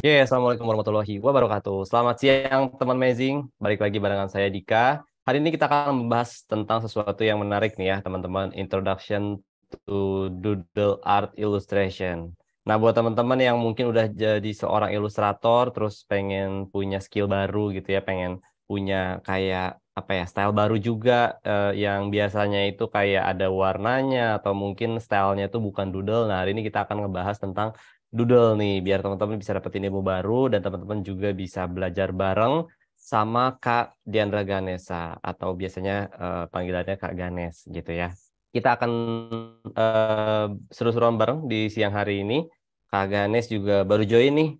Ya, yeah, assalamualaikum warahmatullahi wabarakatuh. Selamat siang teman amazing. Balik lagi barengan saya Dika. Hari ini kita akan membahas tentang sesuatu yang menarik nih ya teman-teman. Introduction to Doodle Art Illustration. Nah, buat teman-teman yang mungkin udah jadi seorang ilustrator, terus pengen punya skill baru gitu ya, pengen punya kayak apa ya style baru juga eh, yang biasanya itu kayak ada warnanya atau mungkin stylenya itu bukan doodle. Nah hari ini kita akan ngebahas tentang doodle nih biar teman-teman bisa dapetin ilmu baru dan teman-teman juga bisa belajar bareng sama Kak Diandra Ganesa atau biasanya uh, panggilannya Kak Ganes gitu ya. Kita akan uh, seru-seruan bareng di siang hari ini. Kak Ganes juga baru join nih.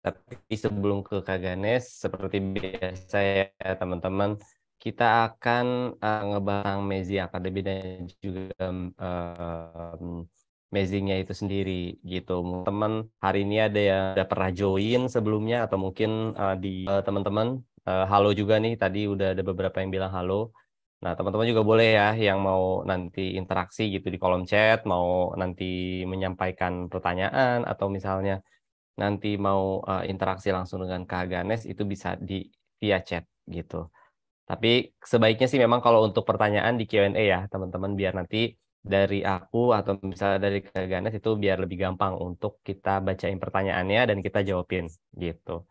Tapi sebelum ke Kak Ganes, seperti biasa ya teman-teman, kita akan uh, eh, ngebahas Mezi Academy dan juga um, amazingnya itu sendiri gitu. Teman hari ini ada yang udah pernah join sebelumnya atau mungkin uh, di uh, eh, teman-teman uh, eh, halo juga nih tadi udah ada beberapa yang bilang halo. Nah, teman-teman juga boleh ya yang mau nanti interaksi gitu di kolom chat, mau nanti menyampaikan pertanyaan atau misalnya nanti mau uh, interaksi langsung dengan Kak Ganes itu bisa di via chat gitu. Tapi sebaiknya sih memang kalau untuk pertanyaan di Q&A ya, teman-teman biar nanti dari aku atau misalnya dari Kak Ganes itu biar lebih gampang untuk kita bacain pertanyaannya dan kita jawabin gitu.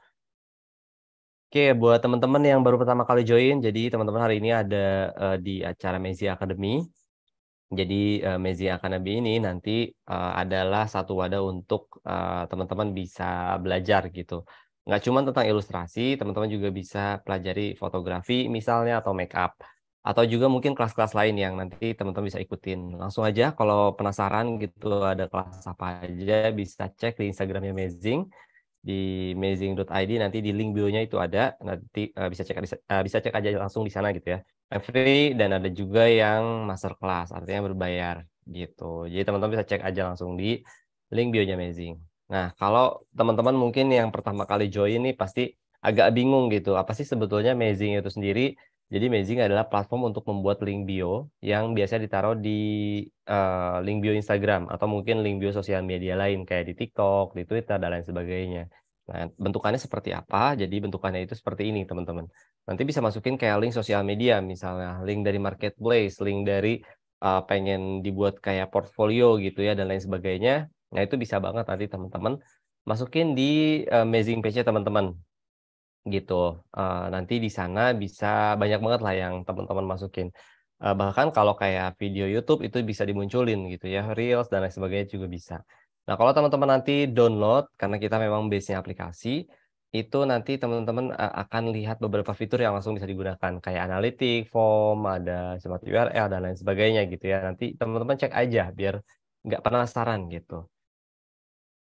Oke, buat teman-teman yang baru pertama kali join, jadi teman-teman hari ini ada uh, di acara Mezi Academy. Jadi uh, eh, Mezi Academy ini nanti uh, adalah satu wadah untuk teman-teman uh, teman -teman bisa belajar gitu. Nggak cuma tentang ilustrasi, teman-teman juga bisa pelajari fotografi misalnya atau make up atau juga mungkin kelas-kelas lain yang nanti teman-teman bisa ikutin. Langsung aja kalau penasaran gitu ada kelas apa aja bisa cek di Instagramnya Amazing di amazing.id nanti di link bio-nya itu ada nanti uh, bisa cek uh, bisa cek aja langsung di sana gitu ya. Free dan ada juga yang master masterclass artinya berbayar gitu. Jadi teman-teman bisa cek aja langsung di link bio-nya Amazing. Nah, kalau teman-teman mungkin yang pertama kali join nih pasti agak bingung gitu. Apa sih sebetulnya Amazing itu sendiri? Jadi Amazing adalah platform untuk membuat link bio yang biasa ditaruh di uh, link bio Instagram atau mungkin link bio sosial media lain kayak di TikTok, di Twitter dan lain sebagainya. Nah, bentukannya seperti apa? Jadi bentukannya itu seperti ini, teman-teman. Nanti bisa masukin kayak link sosial media misalnya, link dari marketplace, link dari uh, pengen dibuat kayak portfolio gitu ya dan lain sebagainya. Nah, itu bisa banget nanti teman-teman masukin di uh, amazing page-nya teman-teman gitu. Uh, nanti di sana bisa banyak banget lah yang teman-teman masukin. Uh, bahkan kalau kayak video YouTube itu bisa dimunculin gitu ya, reels dan lain sebagainya juga bisa. Nah kalau teman-teman nanti download karena kita memang base-nya aplikasi, itu nanti teman-teman eh, akan lihat beberapa fitur yang langsung bisa digunakan kayak analitik, form, ada smart URL dan lain sebagainya gitu ya. Nanti teman-teman cek aja biar nggak penasaran gitu.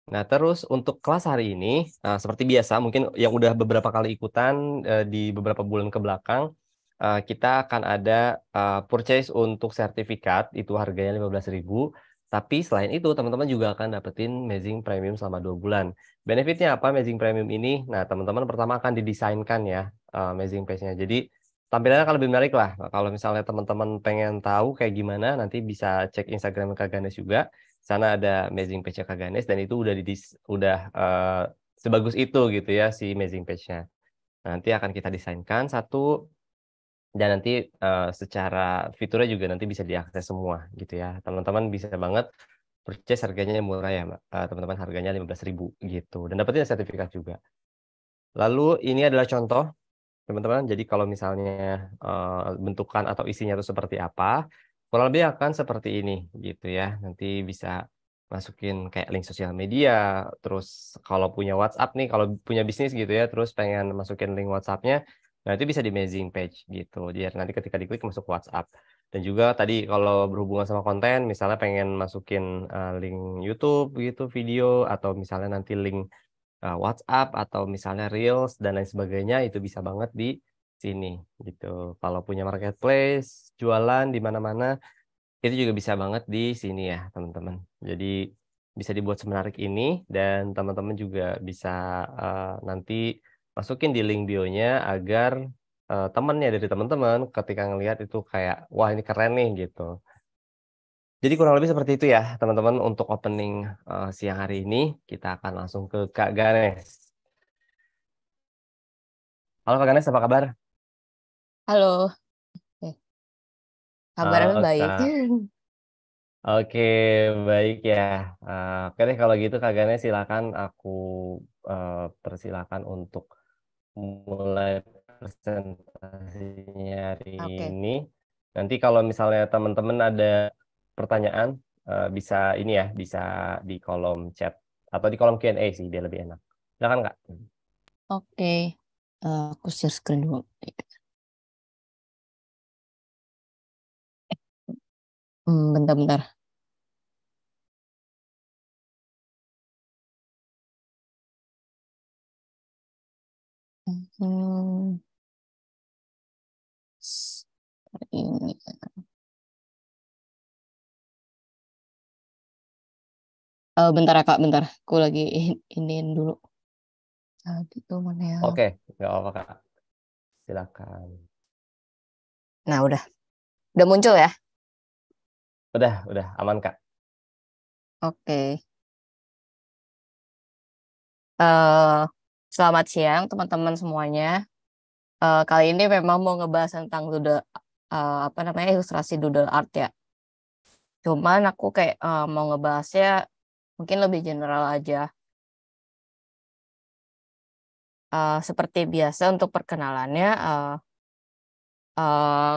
Nah, terus untuk kelas hari ini, nah, seperti biasa, mungkin yang udah beberapa kali ikutan uh, di beberapa bulan ke belakang, uh, eh, kita akan ada uh, purchase untuk sertifikat, itu harganya lima belas ribu Tapi selain itu, teman-teman juga akan dapetin Amazing Premium selama dua bulan. Benefitnya apa Amazing Premium ini? Nah, teman-teman pertama akan didesainkan ya uh, Amazing Page-nya. Jadi, tampilannya akan lebih menarik lah. kalau misalnya teman-teman pengen tahu kayak gimana, nanti bisa cek Instagram Kak Ganes juga sana ada amazing page kaganes Kak dan itu udah di udah uh, sebagus itu gitu ya si amazing page-nya. nanti akan kita desainkan satu dan nanti uh, secara fiturnya juga nanti bisa diakses semua gitu ya. Teman-teman bisa banget percaya harganya murah ya, teman eh, teman-teman harganya ribu gitu dan dapetin sertifikat juga. Lalu ini adalah contoh teman-teman. Jadi kalau misalnya uh, bentukan atau isinya itu seperti apa, kurang lebih akan seperti ini gitu ya. Nanti bisa masukin kayak link sosial media, terus kalau punya WhatsApp nih, kalau punya bisnis gitu ya, terus pengen masukin link WhatsApp-nya, nah itu bisa di amazing page gitu. Jadi nanti ketika diklik masuk WhatsApp. Dan juga tadi kalau berhubungan sama konten, misalnya pengen masukin uh, link YouTube gitu, video, atau misalnya nanti link uh, WhatsApp, atau misalnya Reels, dan lain sebagainya, itu bisa banget di sini gitu. Kalau punya marketplace, jualan di mana-mana, itu juga bisa banget di sini ya, teman-teman. Jadi bisa dibuat semenarik ini dan teman-teman juga bisa uh, nanti masukin di link bio-nya agar uh, temannya dari teman-teman ketika ngelihat itu kayak wah ini keren nih gitu. Jadi kurang lebih seperti itu ya, teman-teman untuk opening uh, siang hari ini kita akan langsung ke Kak Ganes. Halo Kak Ganes, apa kabar? Halo. Oke. Eh, Kabarnya Halo, baik. Oke, Oke, baik ya. Uh, oke deh kalau gitu kagaknya silakan aku uh, persilakan untuk mulai presentasinya hari okay. ini. Nanti kalau misalnya teman-teman ada pertanyaan uh, bisa ini ya, bisa di kolom chat atau di kolom Q&A sih biar lebih enak. Silakan Kak. Oke. Okay. Uh, aku share screen dulu. Hmm, bentar-bentar. Ini. Hmm. Eh, bentar ya kak, bentar. Aku lagi iniin dulu. Tadi ah, tuh mana ya? Oke, nggak apa-apa kak. Silakan. Nah udah, udah muncul ya? Udah, udah aman Kak. Oke. Okay. Uh, eh, selamat siang teman-teman semuanya. Uh, kali ini memang mau ngebahas tentang doodle uh, eh, apa namanya ilustrasi doodle art ya. Cuman aku kayak uh, mau ngebahasnya mungkin lebih general aja. Uh, seperti biasa untuk perkenalannya, uh, uh,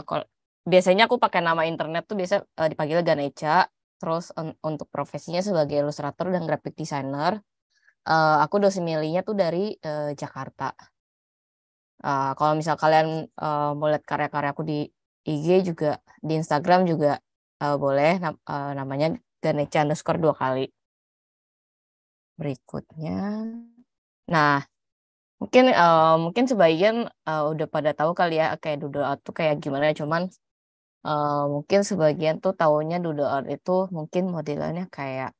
biasanya aku pakai nama internet tuh biasa uh, eh, dipanggil Ganeca terus un untuk profesinya sebagai ilustrator dan graphic designer uh, aku dosen milihnya tuh dari uh, Jakarta uh, kalau misal kalian uh, mau lihat karya-karya aku di IG juga di Instagram juga uh, boleh nam uh, namanya Ganeca underscore dua kali berikutnya nah mungkin uh, mungkin sebagian uh, udah pada tahu kali ya kayak doodle art tuh kayak gimana cuman Eh, mungkin sebagian tuh tahunya doodle art itu mungkin modelannya kayak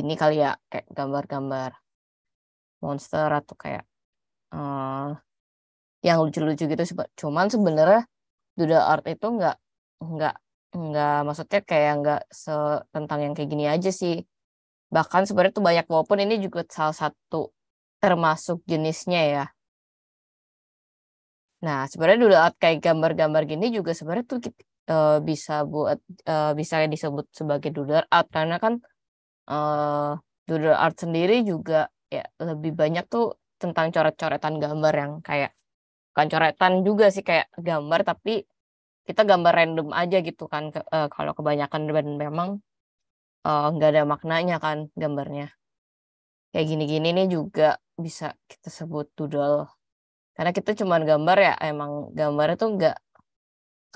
ini kali ya kayak gambar-gambar monster atau kayak uh, yang lucu-lucu gitu cuman sebenarnya doodle art itu nggak nggak nggak maksudnya kayak nggak tentang yang kayak gini aja sih bahkan sebenarnya tuh banyak walaupun ini juga salah satu termasuk jenisnya ya Nah, sebenarnya doodle art kayak gambar-gambar gini juga sebenarnya tuh uh, bisa buat uh, eh, bisa disebut sebagai doodle art karena kan uh, doodle art sendiri juga ya lebih banyak tuh tentang coret-coretan gambar yang kayak bukan coretan juga sih kayak gambar tapi kita gambar random aja gitu kan ke, uh, kalau kebanyakan dan memang nggak uh, ada maknanya kan gambarnya kayak gini-gini nih juga bisa kita sebut doodle karena kita cuma gambar ya emang gambar itu nggak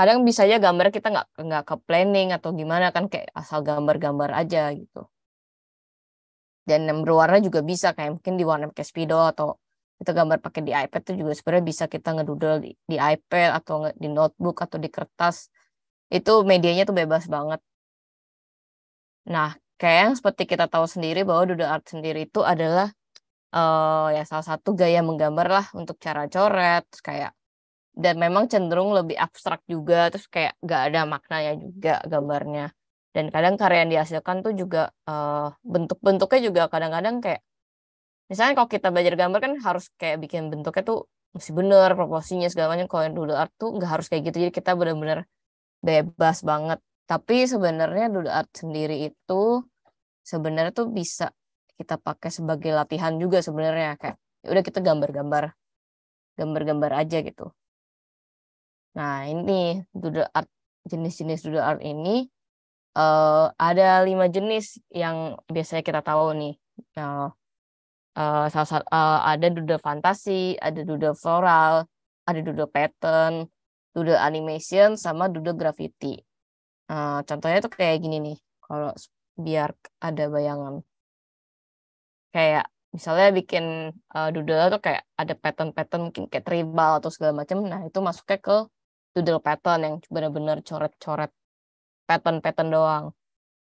kadang bisa aja gambar kita nggak nggak ke planning atau gimana kan kayak asal gambar-gambar aja gitu dan yang berwarna juga bisa kayak mungkin di warna pakai speedo atau kita gambar pakai di iPad itu juga sebenarnya bisa kita ngedoodle di, di iPad atau di notebook atau di kertas itu medianya tuh bebas banget nah kayak yang seperti kita tahu sendiri bahwa doodle art sendiri itu adalah uh, ya salah satu gaya menggambar lah untuk cara coret kayak dan memang cenderung lebih abstrak juga terus kayak gak ada maknanya juga gambarnya dan kadang karya yang dihasilkan tuh juga uh, bentuk-bentuknya juga kadang-kadang kayak misalnya kalau kita belajar gambar kan harus kayak bikin bentuknya tuh masih bener proporsinya segala macam kalau yang dulu art tuh nggak harus kayak gitu jadi kita bener-bener bebas banget tapi sebenarnya dulu art sendiri itu sebenarnya tuh bisa kita pakai sebagai latihan juga sebenarnya kayak ya udah kita gambar-gambar gambar-gambar aja gitu Nah, ini doodle art jenis-jenis doodle art ini uh, ada lima jenis yang biasanya kita tahu nih. nah uh, salah satu uh, eh, ada doodle fantasi, ada doodle floral, ada doodle pattern, doodle animation, sama doodle graffiti. Uh, contohnya tuh kayak gini nih, kalau biar ada bayangan. Kayak misalnya bikin uh, doodle tuh kayak ada pattern-pattern mungkin kayak tribal atau segala macam. Nah itu masuknya ke doodle pattern yang benar-benar coret-coret pattern-pattern doang.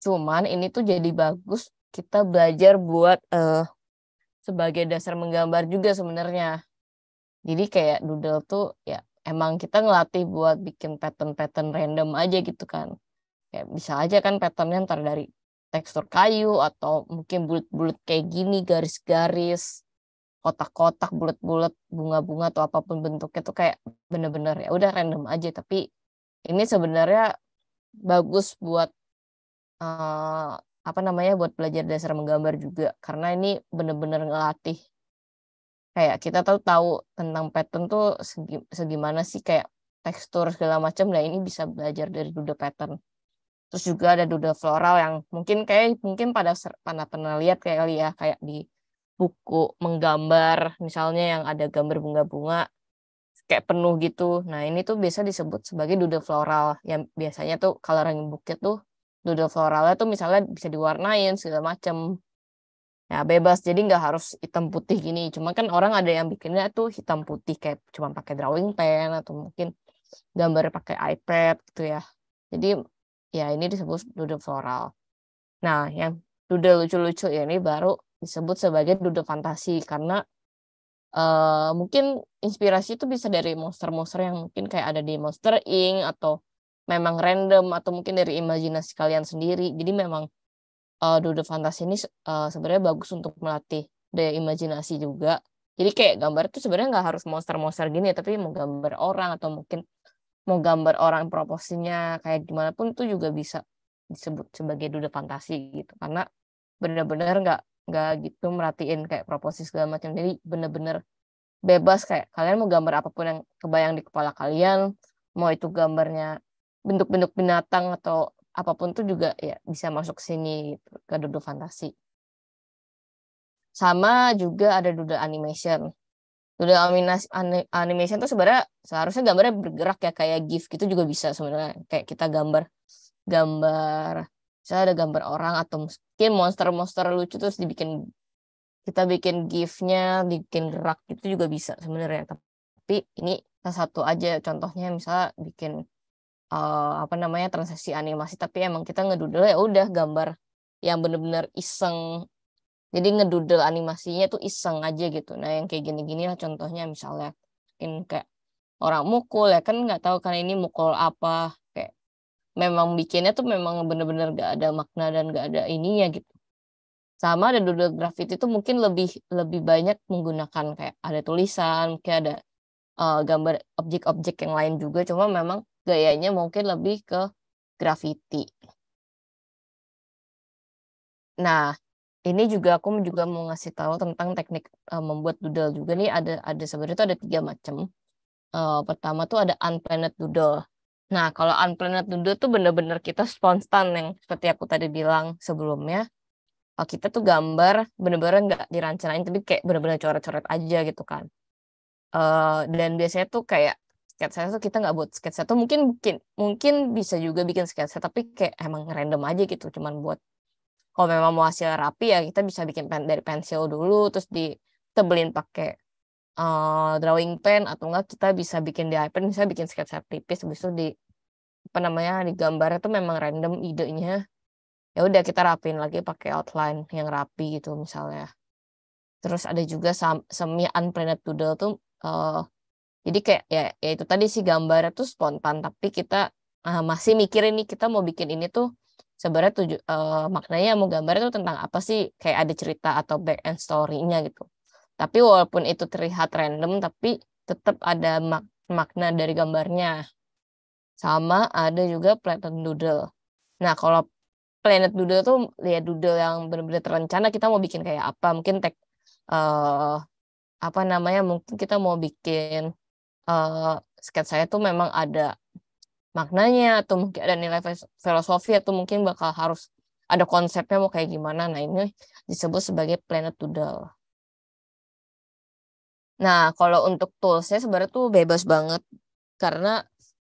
Cuman ini tuh jadi bagus kita belajar buat uh, sebagai dasar menggambar juga sebenarnya. Jadi kayak doodle tuh ya emang kita ngelatih buat bikin pattern-pattern random aja gitu kan. Ya bisa aja kan patternnya ntar dari tekstur kayu atau mungkin bulat-bulat kayak gini garis-garis kotak-kotak bulat-bulat bunga-bunga atau apapun bentuknya tuh kayak bener-bener ya udah random aja tapi ini sebenarnya bagus buat uh, apa namanya buat belajar dasar menggambar juga karena ini bener-bener ngelatih kayak kita tahu tahu tentang pattern tuh segi, segimana sih kayak tekstur segala macam nah ini bisa belajar dari dude pattern terus juga ada dude floral yang mungkin kayak mungkin pada pernah pernah lihat kayak ya kayak di buku menggambar misalnya yang ada gambar bunga-bunga kayak penuh gitu. Nah ini tuh biasa disebut sebagai doodle floral yang biasanya tuh kalau orang bukit tuh doodle floralnya tuh misalnya bisa diwarnain segala macem Ya bebas jadi nggak harus hitam putih gini. Cuma kan orang ada yang bikinnya tuh hitam putih kayak cuma pakai drawing pen atau mungkin gambar pakai iPad gitu ya. Jadi ya ini disebut doodle floral. Nah yang doodle lucu-lucu ya, ini baru disebut sebagai duduk fantasi karena uh, mungkin inspirasi itu bisa dari monster-monster yang mungkin kayak ada di Monster Inc atau memang random atau mungkin dari imajinasi kalian sendiri. Jadi memang uh, fantasi ini uh, sebenarnya bagus untuk melatih daya imajinasi juga. Jadi kayak gambar itu sebenarnya nggak harus monster-monster gini, tapi mau gambar orang atau mungkin mau gambar orang proporsinya kayak gimana pun itu juga bisa disebut sebagai duduk fantasi gitu. Karena benar-benar nggak nggak gitu merhatiin kayak proposisi segala macam jadi bener-bener bebas kayak kalian mau gambar apapun yang kebayang di kepala kalian mau itu gambarnya bentuk-bentuk binatang atau apapun tuh juga ya bisa masuk sini gitu, ke Dodo Fantasi sama juga ada Dodo Animation Dodo Animation tuh sebenarnya seharusnya gambarnya bergerak ya kayak GIF gitu juga bisa sebenarnya kayak kita gambar gambar misalnya ada gambar orang atau mungkin monster-monster lucu terus dibikin kita bikin gifnya bikin gerak itu juga bisa sebenarnya tapi ini salah satu aja contohnya misalnya bikin uh, apa namanya transaksi animasi tapi emang kita ngedudel ya udah gambar yang bener-bener iseng jadi ngedudel animasinya tuh iseng aja gitu nah yang kayak gini-gini lah contohnya misalnya mungkin kayak orang mukul ya kan nggak tahu kan ini mukul apa memang bikinnya tuh memang bener-bener gak ada makna dan gak ada ininya gitu sama ada doodle graffiti itu mungkin lebih lebih banyak menggunakan kayak ada tulisan mungkin ada uh, gambar objek-objek yang lain juga cuma memang gayanya mungkin lebih ke graffiti nah ini juga aku juga mau ngasih tahu tentang teknik uh, membuat doodle juga nih ada ada sebenarnya tuh ada tiga macam uh, pertama tuh ada unplanned doodle Nah, kalau unplanned dulu tuh bener-bener kita spontan yang seperti aku tadi bilang sebelumnya. Oh, Kita tuh gambar bener-bener nggak dirancangin tapi kayak bener-bener coret-coret aja gitu kan. Uh, dan biasanya tuh kayak sketsa tuh kita nggak buat sketsa tuh mungkin bikin mungkin bisa juga bikin sketsa tapi kayak emang random aja gitu cuman buat kalau memang mau hasil rapi ya kita bisa bikin pen, dari pensil dulu terus ditebelin pakai uh, drawing pen atau enggak kita bisa bikin di iPad bisa bikin sketsa tipis habis itu di apa namanya di gambarnya tuh memang random idenya ya udah kita rapin lagi pakai outline yang rapi gitu misalnya terus ada juga semi unplanned doodle tuh uh, jadi kayak ya, ya itu tadi sih gambarnya tuh spontan tapi kita uh, masih mikirin nih kita mau bikin ini tuh sebenarnya tuju, uh, maknanya mau gambar itu tentang apa sih kayak ada cerita atau back end story-nya gitu tapi walaupun itu terlihat random tapi tetap ada mak makna dari gambarnya sama ada juga Planet Doodle. Nah, kalau Planet Doodle tuh ya doodle yang benar-benar terencana kita mau bikin kayak apa. Mungkin tag uh, apa namanya? Mungkin kita mau bikin uh, saya tuh memang ada maknanya atau mungkin ada nilai filosofi atau mungkin bakal harus ada konsepnya mau kayak gimana. Nah, ini disebut sebagai planet doodle. Nah, kalau untuk toolsnya sebenarnya tuh bebas banget karena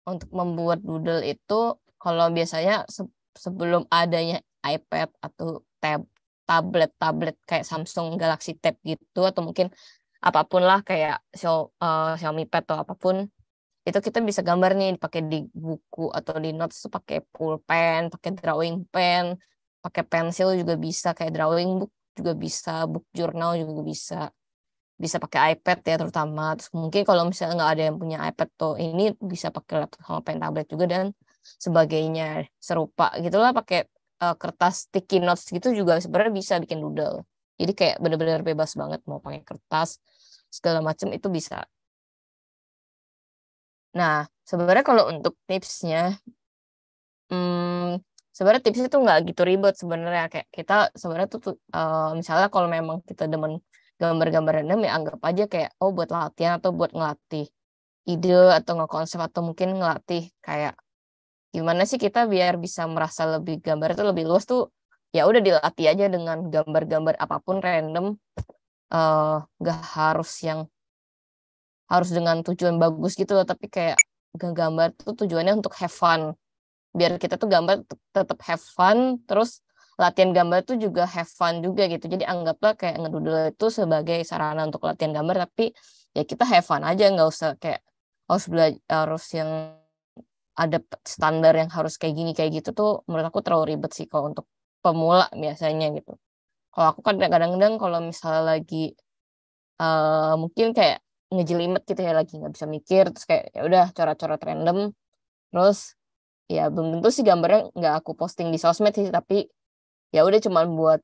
untuk membuat doodle itu kalau biasanya se sebelum adanya iPad atau tab tablet tablet kayak Samsung Galaxy Tab gitu atau mungkin apapun lah kayak Xiaomi, eh, Xiaomi Pad atau apapun itu kita bisa gambar nih pakai di buku atau di notes pakai pulpen, pakai drawing pen, pakai pensil juga bisa kayak drawing book juga bisa, book journal juga bisa bisa pakai iPad ya terutama Terus mungkin kalau misalnya nggak ada yang punya iPad tuh ini bisa pakai laptop sama pen tablet juga dan sebagainya serupa gitulah pakai uh, kertas sticky notes gitu juga sebenarnya bisa bikin doodle jadi kayak benar-benar bebas banget mau pakai kertas segala macam itu bisa nah sebenarnya kalau untuk tipsnya hmm, sebenarnya tipsnya tuh nggak gitu ribet sebenarnya kayak kita sebenarnya tuh uh, misalnya kalau memang kita demen gambar-gambar random ya anggap aja kayak oh buat latihan atau buat ngelatih ide atau ngekonsep atau mungkin ngelatih kayak gimana sih kita biar bisa merasa lebih gambar itu lebih luas tuh ya udah dilatih aja dengan gambar-gambar apapun random uh, eh, gak harus yang harus dengan tujuan bagus gitu loh tapi kayak gambar tuh tujuannya untuk have fun biar kita tuh gambar tetap have fun terus latihan gambar itu juga have fun juga gitu. Jadi anggaplah kayak ngedudel itu sebagai sarana untuk latihan gambar tapi ya kita have fun aja nggak usah kayak harus belajar harus yang ada standar yang harus kayak gini kayak gitu tuh menurut aku terlalu ribet sih kalau untuk pemula biasanya gitu. Kalau aku kan kadang-kadang kalau misalnya lagi uh, mungkin kayak ngejelimet gitu ya lagi nggak bisa mikir terus kayak ya udah cora coret random terus ya belum tentu sih gambarnya nggak aku posting di sosmed sih tapi ya udah cuman buat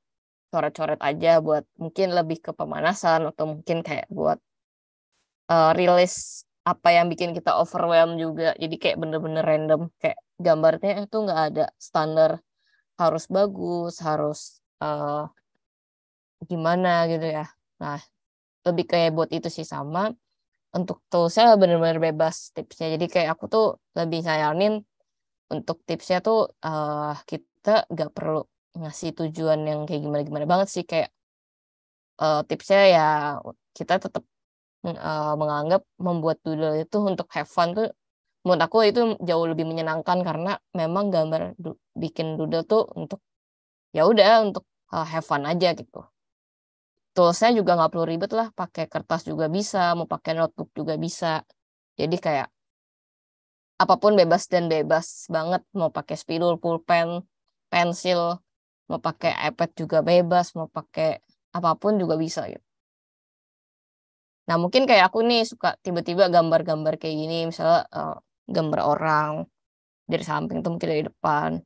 coret-coret aja buat mungkin lebih ke pemanasan atau mungkin kayak buat uh, rilis apa yang bikin kita overwhelm juga jadi kayak bener-bener random kayak gambarnya itu nggak ada standar harus bagus harus uh, gimana gitu ya nah lebih kayak buat itu sih sama untuk tuh saya bener-bener bebas tipsnya jadi kayak aku tuh lebih sayangin untuk tipsnya tuh uh, kita nggak perlu ngasih tujuan yang kayak gimana-gimana banget sih kayak uh, tipsnya ya kita tetap uh, mm, menganggap membuat doodle itu untuk have fun tuh menurut aku itu jauh lebih menyenangkan karena memang gambar du bikin doodle tuh untuk ya udah untuk uh, have fun aja gitu. Toolsnya juga nggak perlu ribet lah, pakai kertas juga bisa, mau pakai notebook juga bisa. Jadi kayak apapun bebas dan bebas banget, mau pakai spidol, pulpen, pensil, mau pakai iPad juga bebas mau pakai apapun juga bisa gitu nah mungkin kayak aku nih suka tiba-tiba gambar-gambar kayak gini misalnya uh, gambar orang dari samping tuh mungkin dari depan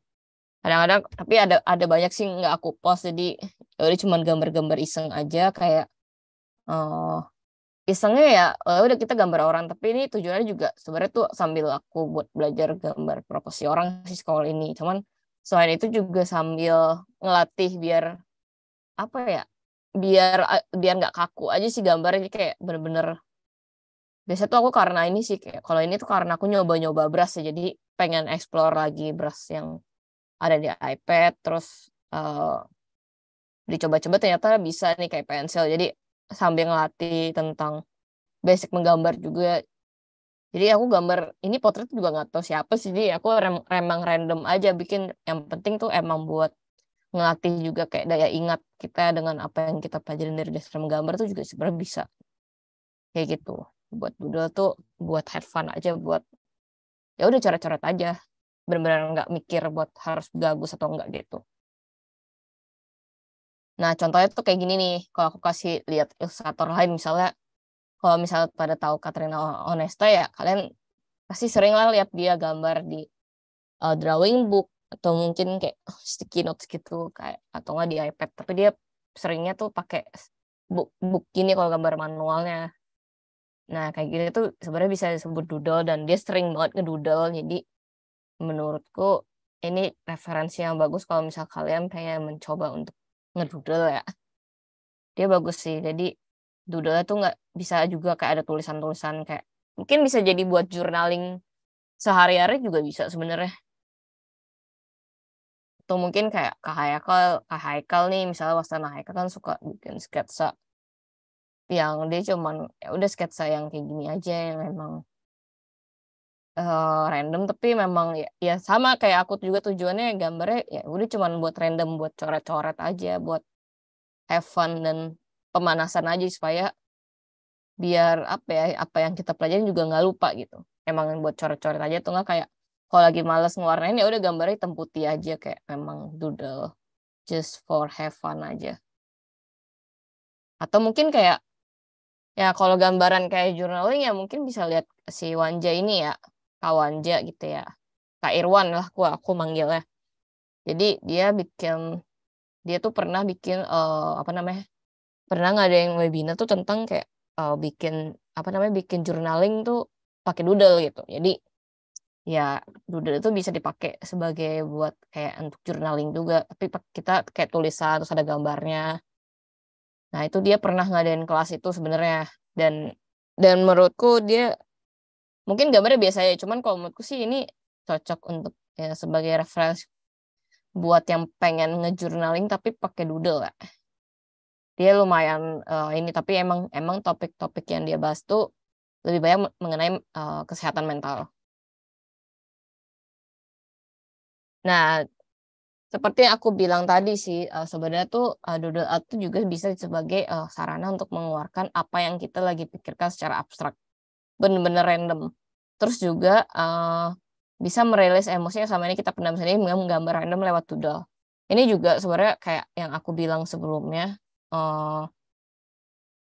kadang-kadang tapi ada ada banyak sih nggak aku post jadi ya udah cuman gambar-gambar iseng aja kayak uh, isengnya ya uh, udah kita gambar orang tapi ini tujuannya juga sebenarnya tuh sambil aku buat belajar gambar proporsi orang sih sekolah ini cuman selain itu juga sambil ngelatih biar apa ya biar biar nggak kaku aja sih gambarnya kayak bener-bener biasa tuh aku karena ini sih kayak kalau ini tuh karena aku nyoba-nyoba brush ya jadi pengen explore lagi brush yang ada di iPad terus uh, dicoba-coba ternyata bisa nih kayak pensil jadi sambil ngelatih tentang basic menggambar juga jadi aku gambar ini potret juga nggak tahu siapa sih jadi aku rem, remang random aja bikin yang penting tuh emang buat ngelatih juga kayak daya ingat kita dengan apa yang kita pelajarin dari dasar menggambar tuh juga sebenarnya bisa kayak gitu buat doodle tuh buat have fun aja buat ya udah coret-coret aja benar-benar nggak mikir buat harus bagus atau enggak gitu nah contohnya tuh kayak gini nih kalau aku kasih lihat ilustrator lain misalnya kalau misalnya pada tahu Katrina Onesta ya kalian pasti sering lah lihat dia gambar di uh, drawing book atau mungkin kayak sticky notes gitu kayak atau nggak di iPad tapi dia seringnya tuh pakai book, book gini kalau gambar manualnya nah kayak gini tuh sebenarnya bisa disebut doodle dan dia sering banget ngedoodle jadi menurutku ini referensi yang bagus kalau misal kalian pengen mencoba untuk ngedoodle ya dia bagus sih jadi doodle tuh nggak bisa juga kayak ada tulisan-tulisan kayak mungkin bisa jadi buat journaling sehari-hari juga bisa sebenarnya atau mungkin kayak Kak Haikal, Kak Haikal nih misalnya Wastana Haikal kan suka bikin sketsa yang dia cuman ya udah sketsa yang kayak gini aja yang emang uh, eh, random tapi memang ya, ya sama kayak aku juga tujuannya gambarnya ya udah cuman buat random buat coret-coret aja buat have fun dan pemanasan aja supaya biar apa ya apa yang kita pelajari juga nggak lupa gitu emang buat coret-coret aja tuh nggak kayak kalau lagi males ngewarnain ya udah gambarnya hitam putih aja kayak emang doodle just for have fun aja atau mungkin kayak ya kalau gambaran kayak journaling ya mungkin bisa lihat si Wanja ini ya Kak Wanja gitu ya Kak Irwan lah aku aku manggilnya jadi dia bikin dia tuh pernah bikin uh, apa namanya pernah nggak ada yang webinar tuh tentang kayak uh, bikin apa namanya bikin journaling tuh pakai doodle gitu jadi ya doodle itu bisa dipakai sebagai buat kayak untuk journaling juga tapi kita kayak tulisan terus ada gambarnya nah itu dia pernah ngadain kelas itu sebenarnya dan dan menurutku dia mungkin gambarnya biasa ya cuman kalau menurutku sih ini cocok untuk ya, sebagai referensi buat yang pengen ngejurnaling tapi pakai doodle lah dia lumayan uh, ini tapi emang emang topik-topik yang dia bahas tuh lebih banyak mengenai uh, kesehatan mental. Nah, seperti yang aku bilang tadi sih uh, sebenarnya tuh uh, doodle art tuh juga bisa sebagai uh, sarana untuk mengeluarkan apa yang kita lagi pikirkan secara abstrak. Bener-bener random. Terus juga uh, bisa merilis emosi yang selama ini kita pendam sendiri menggambar random lewat doodle. Ini juga sebenarnya kayak yang aku bilang sebelumnya, uh,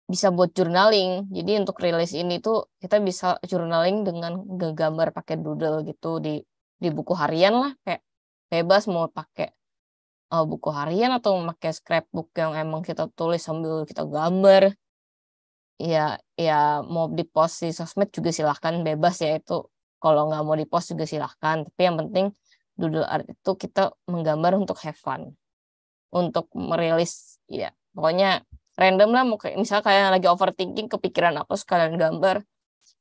bisa buat journaling. Jadi untuk rilis ini tuh kita bisa journaling dengan gambar pakai doodle gitu di di buku harian lah kayak bebas mau pakai uh, buku harian atau pakai scrapbook yang emang kita tulis sambil kita gambar. Ya ya mau di post di sosmed juga silahkan bebas ya itu kalau nggak mau di post juga silahkan. Tapi yang penting doodle art itu kita menggambar untuk have fun. Untuk merilis ya pokoknya random lah misalnya kalian lagi overthinking kepikiran apa sekalian gambar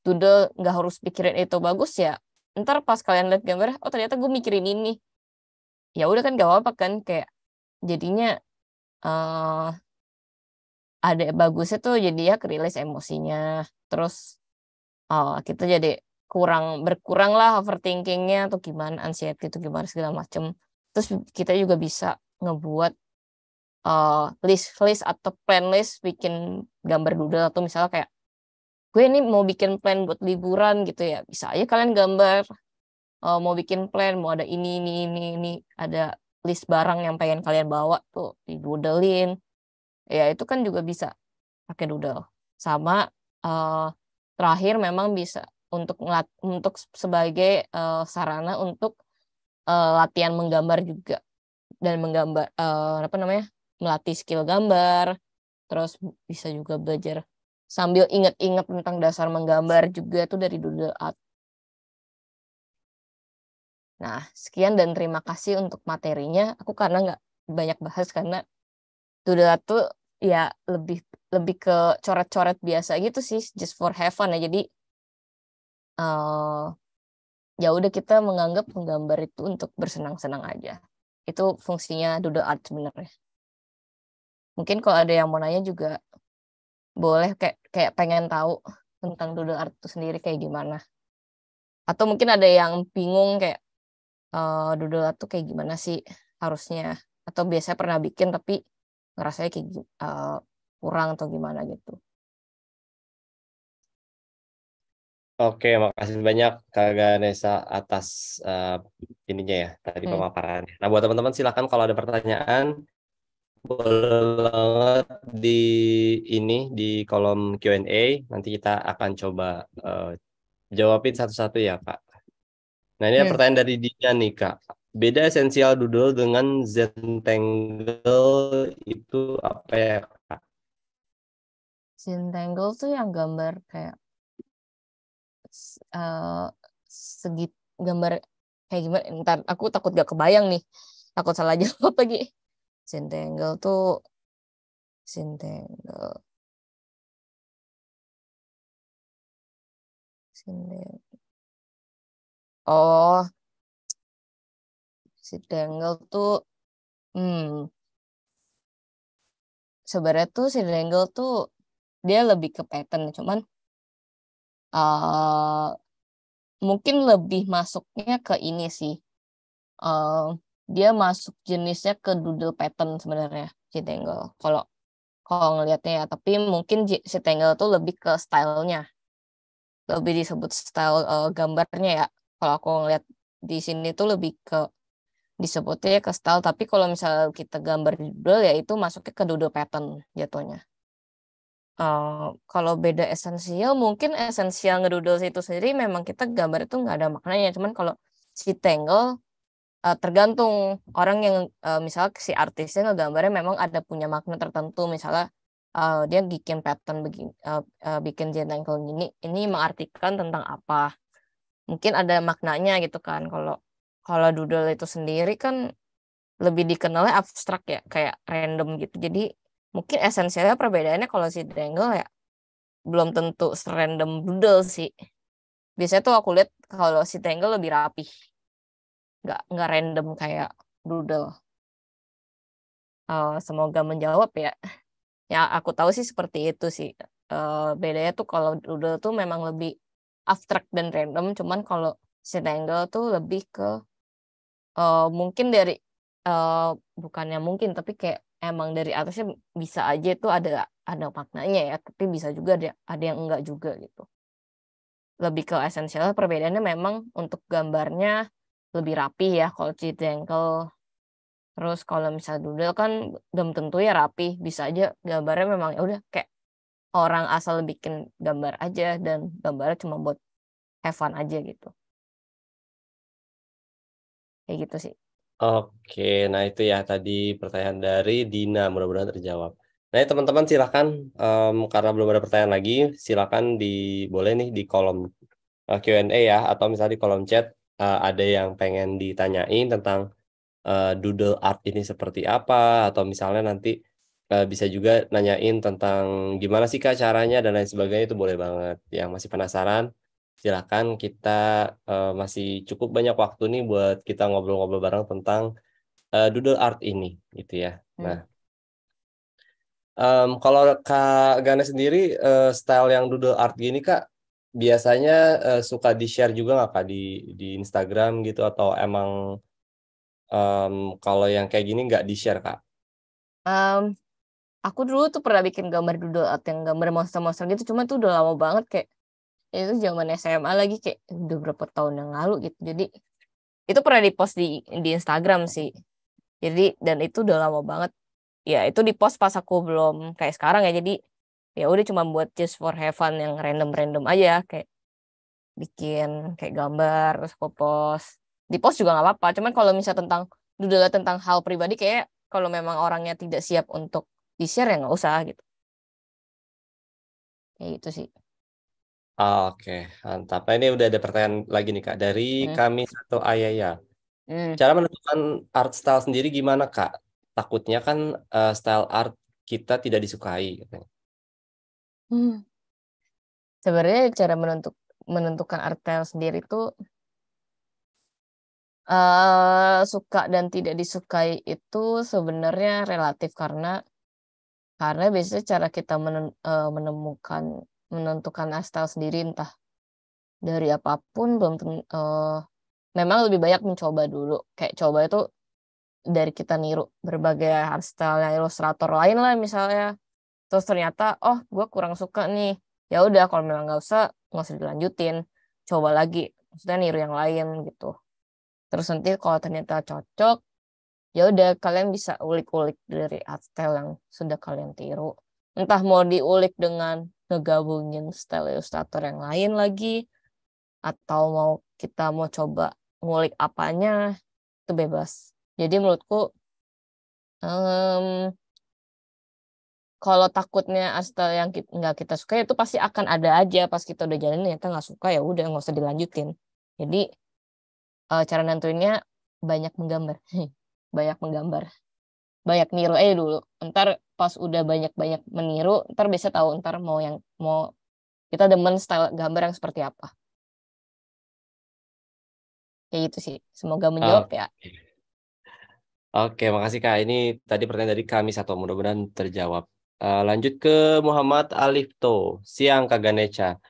doodle nggak harus pikirin itu bagus ya ntar pas kalian lihat gambar oh ternyata gue mikirin ini ya udah kan gak apa-apa kan kayak jadinya uh, ada bagusnya tuh jadi ya kerilis emosinya terus uh, kita jadi kurang berkurang lah overthinkingnya atau gimana anxiety gitu gimana segala macem terus kita juga bisa ngebuat uh, list list atau plan list bikin gambar doodle atau misalnya kayak gue ini mau bikin plan buat liburan gitu ya bisa aja kalian gambar uh, mau bikin plan mau ada ini ini ini ini ada list barang yang pengen kalian bawa tuh di doodlein ya itu kan juga bisa pakai doodle sama uh, terakhir memang bisa untuk untuk sebagai uh, sarana untuk uh, latihan menggambar juga dan menggambar uh, apa namanya melatih skill gambar, terus bisa juga belajar sambil inget-inget tentang dasar menggambar juga tuh dari Doodle Art. Nah, sekian dan terima kasih untuk materinya. Aku karena nggak banyak bahas karena Doodle Art tuh ya lebih lebih ke coret-coret biasa gitu sih, just for heaven. fun ya. Jadi uh, ya udah kita menganggap menggambar itu untuk bersenang-senang aja. Itu fungsinya Doodle Art sebenarnya mungkin kalau ada yang mau nanya juga boleh kayak kayak pengen tahu tentang doodle art itu sendiri kayak gimana atau mungkin ada yang bingung kayak uh, doodle art tuh kayak gimana sih harusnya atau biasanya pernah bikin tapi ngerasanya kayak uh, kurang atau gimana gitu Oke, makasih banyak Kak Ganesa atas uh, ininya ya tadi hmm. Nah, buat teman-teman silahkan kalau ada pertanyaan boleh banget di ini di kolom Q&A nanti kita akan coba uh, jawabin satu-satu ya Pak. Nah ini yeah. pertanyaan dari Dina nih Kak. Beda esensial doodle dengan zentangle itu apa ya Kak? Zentangle tuh yang gambar kayak uh, segit gambar kayak gimana? Ntar aku takut gak kebayang nih. Takut salah jawab lagi. Sintangle tuh Sintangle. Sintangle. Oh. Sintangle tuh hmm. Sebenarnya tuh sintangle tuh dia lebih ke pattern cuman uh, mungkin lebih masuknya ke ini sih. Uh, dia masuk jenisnya ke doodle pattern sebenarnya si Tangle. Kalau kalau ngelihatnya ya, tapi mungkin si Tangle tuh lebih ke stylenya, lebih disebut style uh, gambarnya ya. Kalau aku ngelihat di sini tuh lebih ke disebutnya ke style, tapi kalau misalnya kita gambar doodle ya itu masuknya ke doodle pattern jatuhnya. Uh, kalau beda esensial mungkin esensial ngedoodle itu sendiri memang kita gambar itu nggak ada maknanya cuman kalau si tangle uh, tergantung orang yang uh, eh, misalnya si artisnya gambarnya memang ada punya makna tertentu misalnya uh, dia bikin pattern begin uh, uh, bikin jentengkel gini ini mengartikan tentang apa mungkin ada maknanya gitu kan kalau kalau doodle itu sendiri kan lebih dikenalnya abstrak ya kayak random gitu jadi mungkin esensialnya perbedaannya kalau si dangle ya belum tentu serandom doodle sih biasanya tuh aku lihat kalau si dangle lebih rapi nggak nggak random kayak doodle uh, semoga menjawab ya ya aku tahu sih seperti itu sih uh, bedanya tuh kalau doodle tuh memang lebih abstrak dan random cuman kalau Sinangle tuh lebih ke uh, mungkin dari uh, bukannya mungkin tapi kayak emang dari atasnya bisa aja itu ada ada maknanya ya tapi bisa juga ada ada yang enggak juga gitu lebih ke esensial perbedaannya memang untuk gambarnya lebih rapi ya kalau cheat Citengkel. Terus kalau misalnya doodle kan belum tentu ya rapi, bisa aja gambarnya memang ya udah kayak orang asal bikin gambar aja dan gambarnya cuma buat have fun aja gitu. Kayak gitu sih. Oke, nah itu ya tadi pertanyaan dari Dina, mudah-mudahan terjawab. Nah, ya, teman-teman silahkan um, karena belum ada pertanyaan lagi, silahkan di boleh nih di kolom eh, Q&A ya atau misalnya di kolom chat uh, ada yang pengen ditanyain tentang uh, doodle art ini seperti apa atau misalnya nanti uh, bisa juga nanyain tentang gimana sih kak caranya dan lain sebagainya itu boleh banget yang masih penasaran silakan kita uh, masih cukup banyak waktu nih buat kita ngobrol-ngobrol bareng tentang uh, doodle art ini gitu ya hmm. nah Um, kalau Kak Ganes sendiri uh, style yang doodle art gini Kak biasanya uh, suka di-share juga nggak Kak di di Instagram gitu atau emang um, kalau yang kayak gini nggak di-share Kak? Um, aku dulu tuh pernah bikin gambar dulu atau yang gambar monster-monster gitu cuma tuh udah lama banget kayak itu zaman SMA lagi kayak udah berapa tahun yang lalu gitu jadi itu pernah dipost di di Instagram sih jadi dan itu udah lama banget ya itu di post pas aku belum kayak sekarang ya jadi ya udah cuma buat just for heaven yang random-random aja kayak bikin kayak gambar terus aku post di post juga nggak apa-apa cuman kalau misalnya tentang dudulah tentang hal pribadi kayak kalau memang orangnya tidak siap untuk di share ya nggak usah gitu kayak gitu sih oh, oke okay. mantap nah, ini udah ada pertanyaan lagi nih kak dari hmm. kami satu ayaya hmm. cara menentukan art style sendiri gimana kak takutnya kan uh, style art kita tidak disukai katanya Hmm. Sebenarnya cara menentuk, menentukan artel sendiri itu uh, eh, suka dan tidak disukai itu sebenarnya relatif karena karena biasanya cara kita eh, menemukan menentukan artel sendiri entah dari apapun belum uh, memang lebih banyak mencoba dulu kayak coba itu dari kita niru berbagai hairstyle ilustrator lain lah misalnya terus ternyata oh gue kurang suka nih ya udah kalau memang nggak usah nggak usah dilanjutin coba lagi maksudnya niru yang lain gitu terus nanti kalau ternyata cocok ya udah kalian bisa ulik-ulik dari art style yang sudah kalian tiru entah mau diulik dengan ngegabungin style ilustrator yang lain lagi atau mau kita mau coba ngulik apanya itu bebas jadi menurutku um, kalau takutnya asta yang nggak kita suka ya itu pasti akan ada aja pas kita udah jalan ternyata nggak suka ya udah nggak usah dilanjutin jadi uh, cara nentuinnya banyak menggambar banyak menggambar banyak niru eh dulu ntar pas udah banyak banyak meniru ntar bisa tahu ntar mau yang mau kita demen style gambar yang seperti apa kayak gitu sih semoga menjawab oh. ya Oke, makasih Kak. Ini tadi pertanyaan dari kami satu, mudah-mudahan terjawab. Eh, lanjut ke Muhammad Alifto. Siang Kak Ganecha.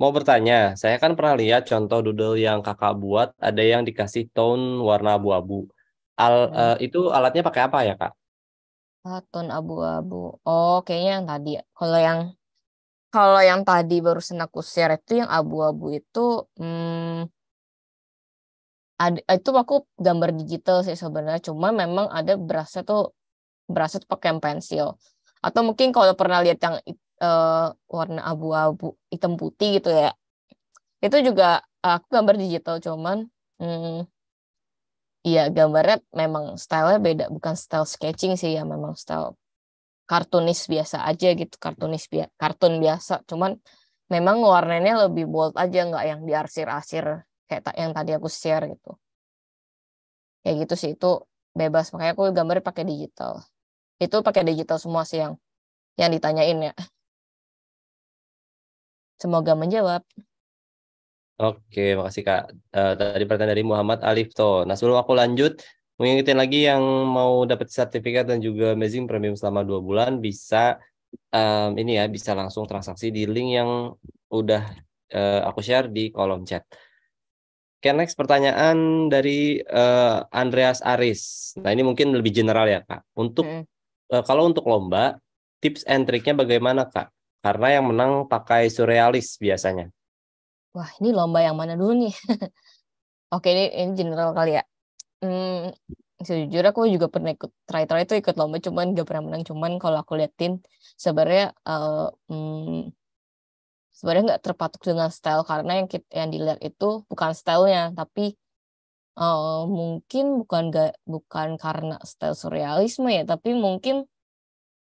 Mau bertanya, saya kan pernah lihat contoh doodle yang kakak buat, ada yang dikasih tone warna abu-abu. Al, uh, itu alatnya pakai apa ya, Kak? Ah, tone abu-abu. Oh, kayaknya yang tadi. Kalau yang kalau yang tadi baru aku share itu yang abu-abu itu hmm, ad itu aku gambar digital sih sebenarnya. Cuma memang ada berasa tuh berasa tuh pakai pensil atau mungkin kalau pernah lihat yang uh, warna abu-abu hitam putih gitu ya itu juga aku gambar digital cuman hmm, ya gambarnya memang stylenya beda bukan style sketching sih ya memang style kartunis biasa aja gitu kartunis bi kartun biasa cuman memang warnanya lebih bold aja nggak yang diarsir-arsir kayak yang tadi aku share gitu kayak gitu sih itu bebas makanya aku gambar pakai digital itu pakai digital semua sih yang yang ditanyain ya. Semoga menjawab. Oke, makasih Kak. Uh, tadi pertanyaan dari Muhammad Alifto. Nah, sebelum aku lanjut, mengingatkan lagi yang mau dapat sertifikat dan juga amazing premium selama dua bulan bisa um, ini ya bisa langsung transaksi di link yang udah uh, aku share di kolom chat. Oke, okay, next pertanyaan dari uh, Andreas Aris. Nah, ini mungkin lebih general ya, Kak. Untuk Eh, kalau untuk lomba tips and triknya bagaimana kak? Karena yang menang pakai surrealis biasanya. Wah ini lomba yang mana dulu nih? Oke ini, ini general kali ya. Hmm, sejujurnya aku juga pernah ikut try try itu ikut lomba cuman gak pernah menang cuman kalau aku liatin sebenarnya uh, hmm, sebenarnya nggak terpatok dengan style karena yang kita, yang dilihat itu bukan stylenya tapi uh, mungkin bukan gak, bukan karena style surrealisme ya tapi mungkin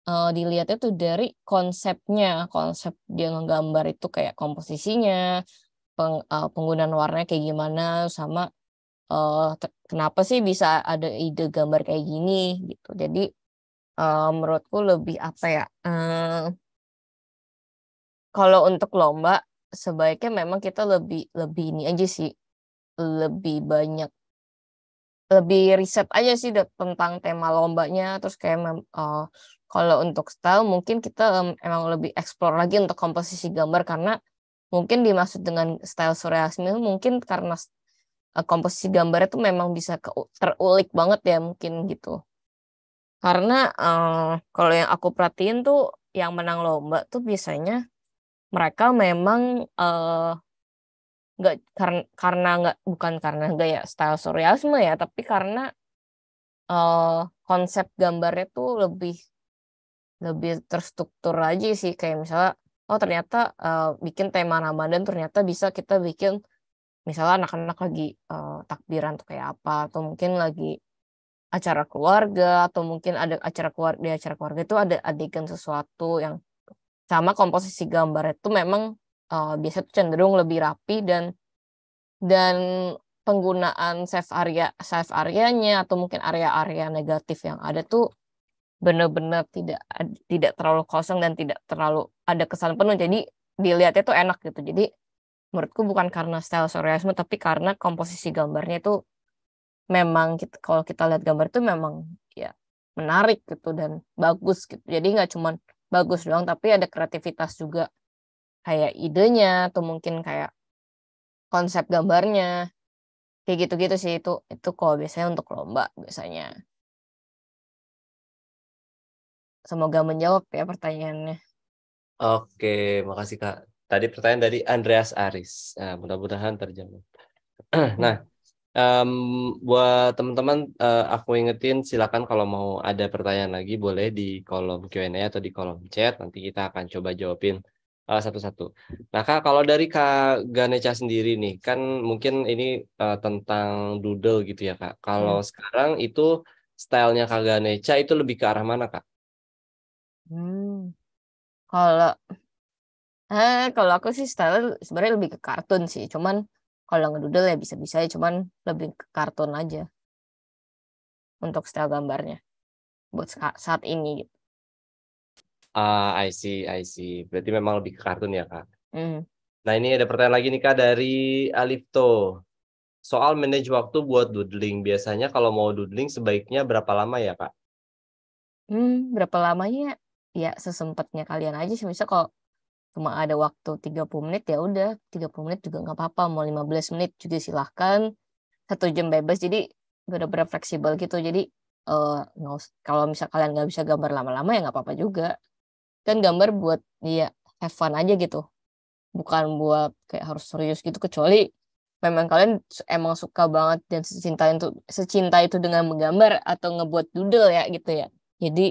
uh, dilihatnya tuh dari konsepnya konsep dia ngegambar itu kayak komposisinya peng, uh, penggunaan warnanya kayak gimana sama uh, kenapa sih bisa ada ide gambar kayak gini gitu jadi uh, menurutku lebih apa ya uh, kalau untuk lomba sebaiknya memang kita lebih lebih ini aja sih lebih banyak lebih riset aja sih tentang tema lombanya terus kayak uh, kalau untuk style mungkin kita um, emang lebih explore lagi untuk komposisi gambar karena mungkin dimaksud dengan style surrealisme mungkin karena uh, komposisi gambarnya itu memang bisa ke, terulik banget ya mungkin gitu karena uh, kalau yang aku perhatiin tuh yang menang lomba tuh biasanya mereka memang uh, nggak karena karena nggak bukan karena gaya style surrealisme ya tapi karena uh, konsep gambarnya tuh lebih lebih terstruktur aja sih kayak misalnya oh ternyata uh, bikin tema Ramadan ternyata bisa kita bikin misalnya anak-anak lagi uh, takbiran tuh kayak apa atau mungkin lagi acara keluarga atau mungkin ada acara keluarga di acara keluarga itu ada adegan sesuatu yang sama komposisi gambar itu memang uh, biasa tuh cenderung lebih rapi dan dan penggunaan safe area safe areanya atau mungkin area-area negatif yang ada tuh benar-benar tidak tidak terlalu kosong dan tidak terlalu ada kesan penuh jadi dilihatnya tuh enak gitu jadi menurutku bukan karena style surrealisme tapi karena komposisi gambarnya itu memang kita, kalau kita lihat gambar tuh memang ya menarik gitu dan bagus gitu jadi nggak cuman bagus doang tapi ada kreativitas juga kayak idenya atau mungkin kayak konsep gambarnya kayak gitu-gitu sih itu itu kalau biasanya untuk lomba biasanya semoga menjawab ya pertanyaannya oke makasih kak tadi pertanyaan dari Andreas Aris nah, mudah-mudahan terjawab nah um, buat teman-teman uh, aku ingetin silakan kalau mau ada pertanyaan lagi boleh di kolom Q&A atau di kolom chat nanti kita akan coba jawabin Ah, satu-satu. Nah kak, kalau dari kak Ganeca sendiri nih, kan mungkin ini uh, tentang doodle gitu ya kak. Kalau hmm. sekarang itu stylenya kak Ganeca itu lebih ke arah mana kak? Hmm. Kalau eh kalau aku sih style sebenarnya lebih ke kartun sih. Cuman kalau ngedoodle ya bisa-bisa ya, cuman lebih ke kartun aja untuk style gambarnya buat saat ini gitu. Ah, I see, I see. Berarti memang lebih ke kartun ya, Kak. Mm. Nah, ini ada pertanyaan lagi nih, Kak, dari Alipto. Soal manage waktu buat doodling. Biasanya kalau mau doodling sebaiknya berapa lama ya, Kak? Hmm, berapa lamanya? Ya, sesempatnya kalian aja Misalnya kalau cuma ada waktu 30 menit, ya udah 30 menit juga nggak apa-apa. Mau 15 menit juga silahkan. Satu jam bebas. Jadi benar-benar fleksibel gitu. Jadi uh, kalau misalnya kalian nggak bisa gambar lama-lama ya nggak apa-apa juga kan gambar buat ya have fun aja gitu bukan buat kayak harus serius gitu kecuali memang kalian emang suka banget dan secinta itu secinta itu dengan menggambar atau ngebuat doodle ya gitu ya jadi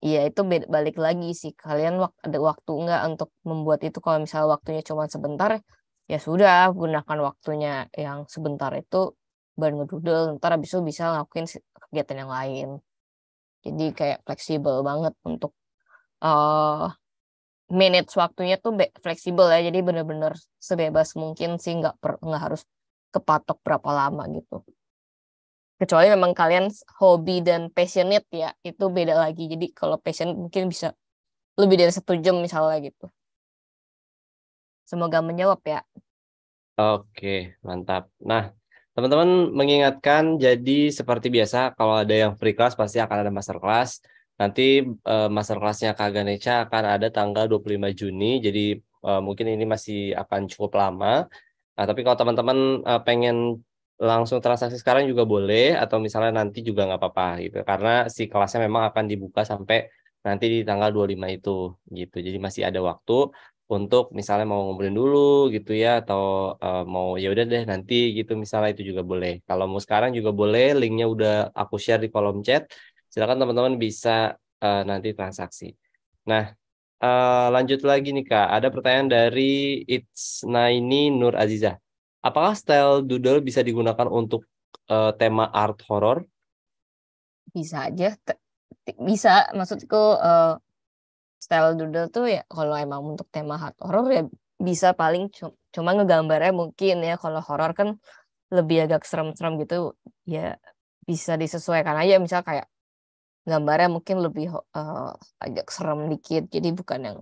ya itu balik lagi sih kalian wak ada waktu nggak untuk membuat itu kalau misalnya waktunya cuma sebentar ya sudah gunakan waktunya yang sebentar itu buat ngedudel ntar abis itu bisa ngelakuin kegiatan yang lain jadi kayak fleksibel banget untuk uh, minutes waktunya tuh fleksibel ya jadi bener-bener sebebas mungkin sih nggak per, nggak harus kepatok berapa lama gitu kecuali memang kalian hobi dan passionate ya itu beda lagi jadi kalau passion mungkin bisa lebih dari satu jam misalnya gitu semoga menjawab ya oke mantap nah teman-teman mengingatkan jadi seperti biasa kalau ada yang free class pasti akan ada master class Nanti uh, masterclassnya Kak Ganesha akan ada tanggal 25 Juni, jadi uh, mungkin ini masih akan cukup lama. Nah, tapi kalau teman-teman uh, pengen langsung transaksi sekarang juga boleh, atau misalnya nanti juga nggak apa-apa gitu, karena si kelasnya memang akan dibuka sampai nanti di tanggal 25 itu gitu. Jadi masih ada waktu untuk misalnya mau ngumpulin dulu gitu ya atau uh, mau ya udah deh nanti gitu misalnya itu juga boleh. Kalau mau sekarang juga boleh, linknya udah aku share di kolom chat Silakan teman-teman bisa uh, nanti transaksi. Nah, uh, lanjut lagi nih Kak, ada pertanyaan dari It's Naini Nur Aziza. Apakah style doodle bisa digunakan untuk uh, tema art horror? Bisa aja, bisa. Maksudku uh, style doodle tuh ya kalau emang untuk tema art horror ya bisa paling cuma ngegambarnya mungkin ya kalau horror kan lebih agak serem-serem gitu ya bisa disesuaikan aja misal kayak gambarnya mungkin lebih uh, agak serem dikit jadi bukan yang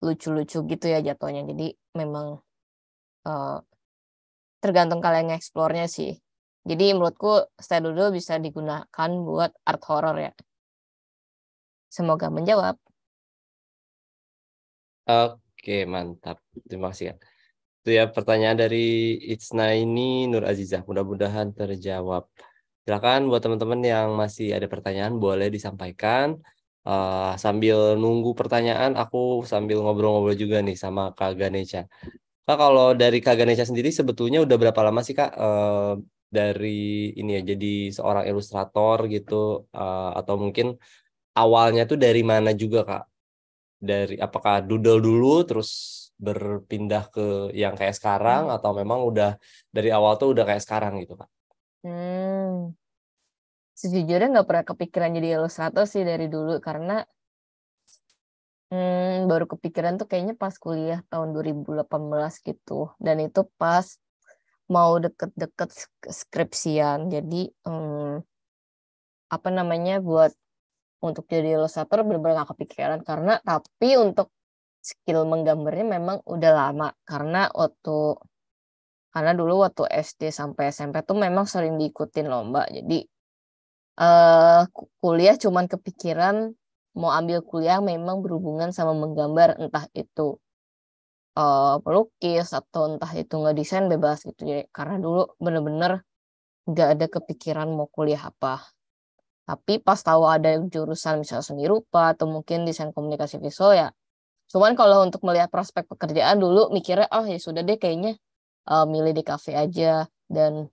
lucu-lucu gitu ya jatuhnya jadi memang uh, tergantung kalian yang eksplornya sih jadi menurutku style dulu bisa digunakan buat art horror ya semoga menjawab oke mantap terima kasih ya itu ya pertanyaan dari Itsna ini Nur Azizah mudah-mudahan terjawab silakan buat teman-teman yang masih ada pertanyaan boleh disampaikan uh, sambil nunggu pertanyaan aku sambil ngobrol-ngobrol juga nih sama Kak Ganesha. Kak kalau dari Kak Ganesha sendiri sebetulnya udah berapa lama sih Kak uh, dari ini ya jadi seorang ilustrator gitu uh, atau mungkin awalnya tuh dari mana juga Kak? Dari apakah doodle dulu terus berpindah ke yang kayak sekarang hmm. atau memang udah dari awal tuh udah kayak sekarang gitu Kak? Hmm. Sejujurnya nggak pernah kepikiran jadi ilustrator sih dari dulu karena hmm, baru kepikiran tuh kayaknya pas kuliah tahun 2018 gitu dan itu pas mau deket-deket skripsian jadi hmm, apa namanya buat untuk jadi ilustrator benar-benar gak kepikiran karena tapi untuk skill menggambarnya memang udah lama karena waktu karena dulu waktu SD sampai SMP tuh memang sering diikutin lomba jadi uh, kuliah cuman kepikiran mau ambil kuliah memang berhubungan sama menggambar entah itu uh, eh, pelukis atau entah itu ngedesain bebas gitu jadi karena dulu bener-bener nggak ada kepikiran mau kuliah apa tapi pas tahu ada jurusan misalnya seni rupa atau mungkin desain komunikasi visual ya cuman kalau untuk melihat prospek pekerjaan dulu mikirnya oh ya sudah deh kayaknya uh, milih di kafe aja dan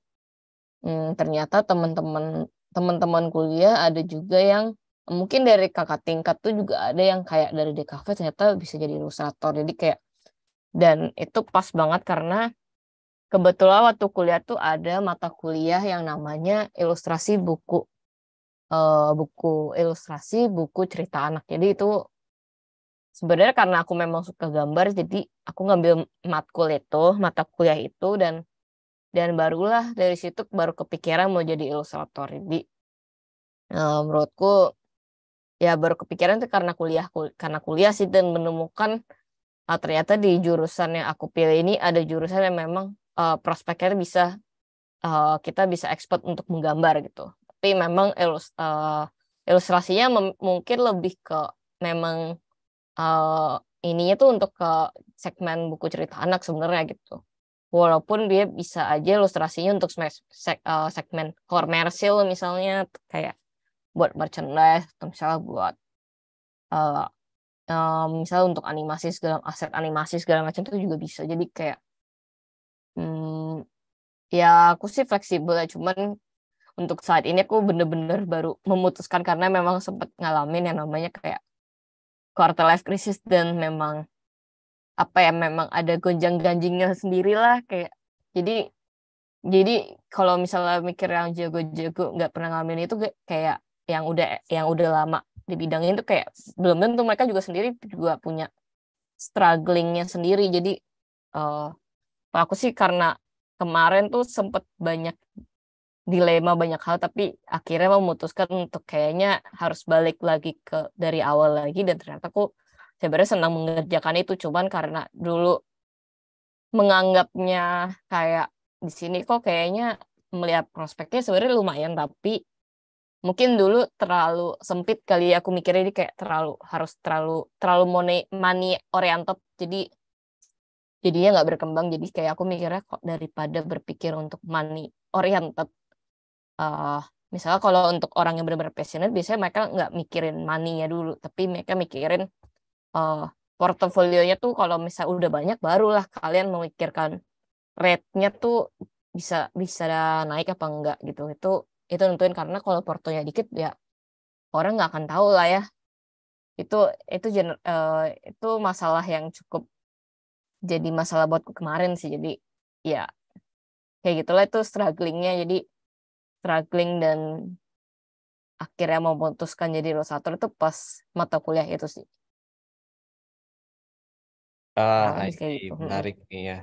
hmm, ternyata teman-teman teman-teman kuliah ada juga yang mungkin dari kakak tingkat tuh juga ada yang kayak dari di kafe ternyata bisa jadi ilustrator jadi kayak dan itu pas banget karena kebetulan waktu kuliah tuh ada mata kuliah yang namanya ilustrasi buku uh, buku ilustrasi buku cerita anak jadi itu sebenarnya karena aku memang suka gambar jadi aku ngambil matkul itu mata kuliah itu dan dan barulah dari situ baru kepikiran mau jadi ilustrator jadi uh, menurutku ya baru kepikiran itu karena kuliah kul karena kuliah sih dan menemukan uh, ternyata di jurusan yang aku pilih ini ada jurusan yang memang uh, prospeknya bisa uh, kita bisa expert untuk menggambar gitu tapi memang ilus uh, ilustrasinya mungkin lebih ke memang uh, ininya tuh untuk ke segmen buku cerita anak sebenarnya gitu. Walaupun dia bisa aja ilustrasinya untuk seg uh, segmen komersil misalnya kayak buat merchandise misalnya buat uh, um, misalnya untuk animasi segala aset animasi segala macam itu juga bisa. Jadi kayak hmm, ya aku sih fleksibel ya cuman untuk saat ini aku bener-bener baru memutuskan karena memang sempat ngalamin yang namanya kayak quarter life crisis dan memang apa ya memang ada gonjang ganjingnya sendiri lah kayak jadi jadi kalau misalnya mikir yang jago-jago nggak pernah ngalamin itu kayak yang udah yang udah lama di bidang itu kayak belum tentu mereka juga sendiri juga punya strugglingnya sendiri jadi uh, aku sih karena kemarin tuh sempet banyak dilema banyak hal tapi akhirnya memutuskan untuk kayaknya harus balik lagi ke dari awal lagi dan ternyata aku sebenarnya senang mengerjakan itu cuman karena dulu menganggapnya kayak di sini kok kayaknya melihat prospeknya sebenarnya lumayan tapi mungkin dulu terlalu sempit kali ya aku mikirnya ini kayak terlalu harus terlalu terlalu money money oriented jadi jadinya nggak berkembang jadi kayak aku mikirnya kok daripada berpikir untuk money oriented uh, misalnya kalau untuk orang yang benar-benar passionate biasanya mereka nggak mikirin money-nya dulu tapi mereka mikirin uh, eh, nya tuh kalau misalnya udah banyak barulah kalian memikirkan rate-nya tuh bisa bisa naik apa enggak gitu itu itu nentuin karena kalau portonya dikit ya orang nggak akan tahu lah ya itu itu gener, uh, eh, itu masalah yang cukup jadi masalah buatku kemarin sih jadi ya kayak gitulah itu strugglingnya jadi struggling dan akhirnya memutuskan jadi rosator itu pas mata kuliah itu sih. Ah, uh, gitu. Mm. menarik nih ya.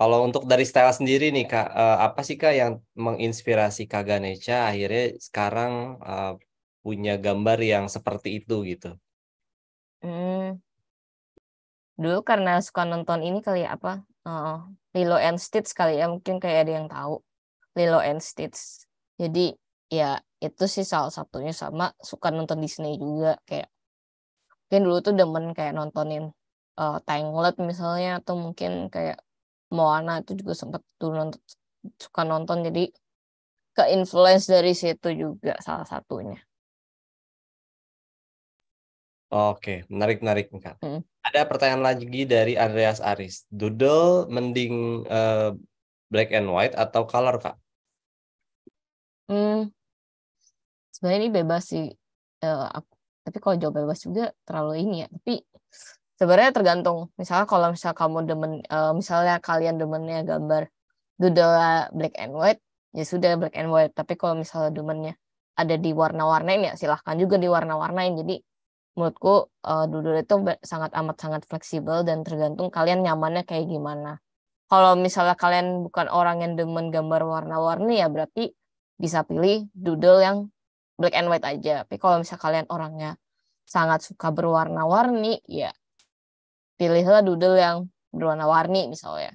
Kalau untuk dari style sendiri nih kak, uh, apa sih kak yang menginspirasi kak Ganesha akhirnya sekarang uh, punya gambar yang seperti itu gitu? Hmm. Dulu karena suka nonton ini kali ya apa? Uh, Lilo and Stitch kali ya mungkin kayak ada yang tahu Lilo and Stitch jadi ya itu sih salah satunya sama suka nonton Disney juga kayak mungkin dulu tuh demen kayak nontonin uh, eh, Tangled misalnya atau mungkin kayak Moana itu juga sempat tuh nonton, suka nonton jadi ke influence dari situ juga salah satunya. Oke, menarik menarik nih kak. Hmm. Ada pertanyaan lagi dari Andreas Aris. Doodle mending uh, black and white atau color kak? Hmm, sebenarnya ini bebas sih. Uh, eh, aku, tapi kalau jawab bebas juga terlalu ini ya. Tapi sebenarnya tergantung. Misalnya kalau misalnya kamu demen, uh, misalnya kalian demennya gambar doodle black and white, ya sudah black and white. Tapi kalau misalnya demennya ada di warna-warnain ya silahkan juga di warna-warnain. Jadi menurutku uh, eh, doodle itu sangat amat sangat fleksibel dan tergantung kalian nyamannya kayak gimana. Kalau misalnya kalian bukan orang yang demen gambar warna-warni ya berarti bisa pilih doodle yang black and white aja. Tapi kalau misalnya kalian orangnya sangat suka berwarna-warni, ya pilihlah doodle yang berwarna-warni misalnya.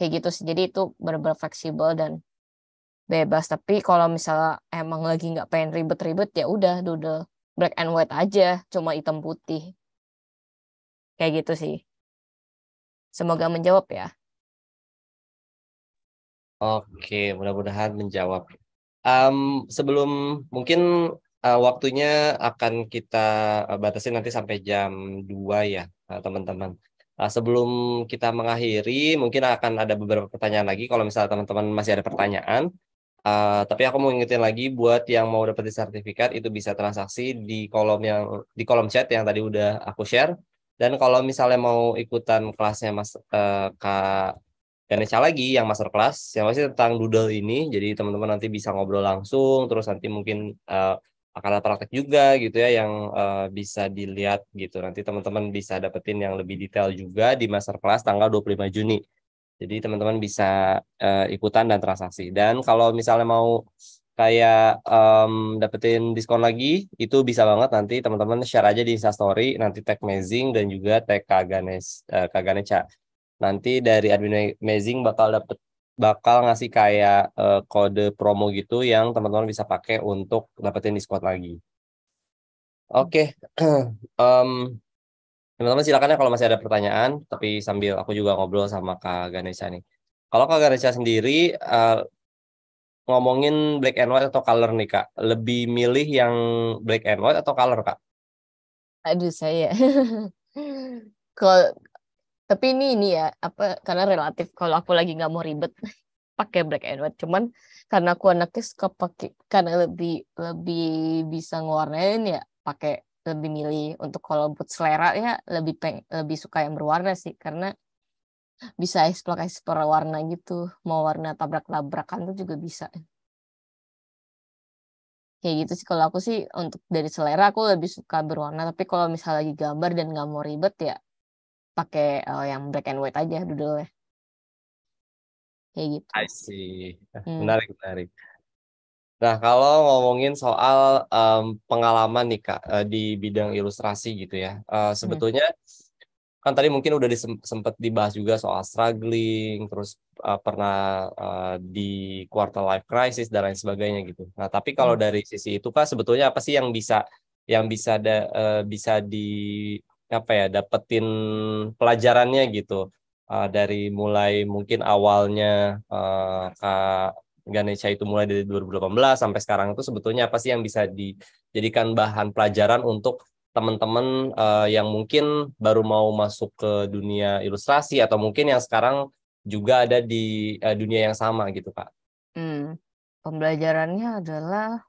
Kayak gitu sih. Jadi itu benar-benar fleksibel dan bebas. Tapi kalau misalnya emang lagi nggak pengen ribet-ribet, ya udah doodle black and white aja, cuma hitam putih. Kayak gitu sih. Semoga menjawab ya. Oke, mudah-mudahan menjawab. Um, sebelum mungkin uh, waktunya akan kita eh, batasi nanti sampai jam 2 ya eh, teman-teman. Uh, sebelum kita mengakhiri mungkin akan ada beberapa pertanyaan lagi kalau misalnya teman-teman masih ada pertanyaan. Uh, tapi aku mau ingetin lagi buat yang mau dapat sertifikat itu bisa transaksi di kolom yang di kolom chat yang tadi udah aku share. Dan kalau misalnya mau ikutan kelasnya Mas uh, Kak Ganesha lagi yang master masterclass yang masih tentang doodle ini jadi teman-teman nanti bisa ngobrol langsung terus nanti mungkin uh, eh, akan ada praktek juga gitu ya yang uh, bisa dilihat gitu nanti teman-teman bisa dapetin yang lebih detail juga di master masterclass tanggal 25 Juni jadi teman-teman bisa uh, ikutan dan transaksi dan kalau misalnya mau kayak um, dapetin diskon lagi itu bisa banget nanti teman-teman share aja di instastory nanti tag Mezing dan juga tag Kaganes uh, Kaganeca nanti dari admin amazing bakal dapet bakal ngasih kayak uh, kode promo gitu yang teman-teman bisa pakai untuk dapetin diskon lagi. Oke, okay. um, teman-teman silakan ya kalau masih ada pertanyaan, tapi sambil aku juga ngobrol sama Kak Ganesha nih. Kalau Kak Ganesha sendiri uh, ngomongin black and white atau color nih Kak, lebih milih yang black and white atau color Kak? Aduh saya. kalau tapi ini ini ya apa karena relatif kalau aku lagi nggak mau ribet pakai black and white cuman karena aku anaknya suka pakai karena lebih lebih bisa ngewarnain ya pakai lebih milih untuk kalau buat selera ya lebih peng lebih suka yang berwarna sih karena bisa eksplor eksplor warna gitu mau warna tabrak labrakan tuh juga bisa kayak gitu sih kalau aku sih untuk dari selera aku lebih suka berwarna tapi kalau misalnya lagi gambar dan nggak mau ribet ya pakai uh, yang black and white aja dulu ya, Kayak gitu. I see. Eh, hmm. Menarik, menarik. Nah, kalau ngomongin soal um, pengalaman nih Kak uh, di bidang ilustrasi gitu ya. Uh, sebetulnya hmm. kan tadi mungkin udah sempat dibahas juga soal struggling, terus uh, pernah uh, di quarter life crisis dan lain sebagainya gitu. Nah, tapi kalau hmm. dari sisi itu Kak sebetulnya apa sih yang bisa yang bisa da, uh, bisa di apa ya dapetin pelajarannya gitu uh, dari mulai mungkin awalnya uh, Kak Ganesha itu mulai dari 2018 sampai sekarang itu sebetulnya apa sih yang bisa dijadikan bahan pelajaran untuk teman-teman uh, yang mungkin baru mau masuk ke dunia ilustrasi atau mungkin yang sekarang juga ada di uh, dunia yang sama gitu kak. Hmm. Pembelajarannya adalah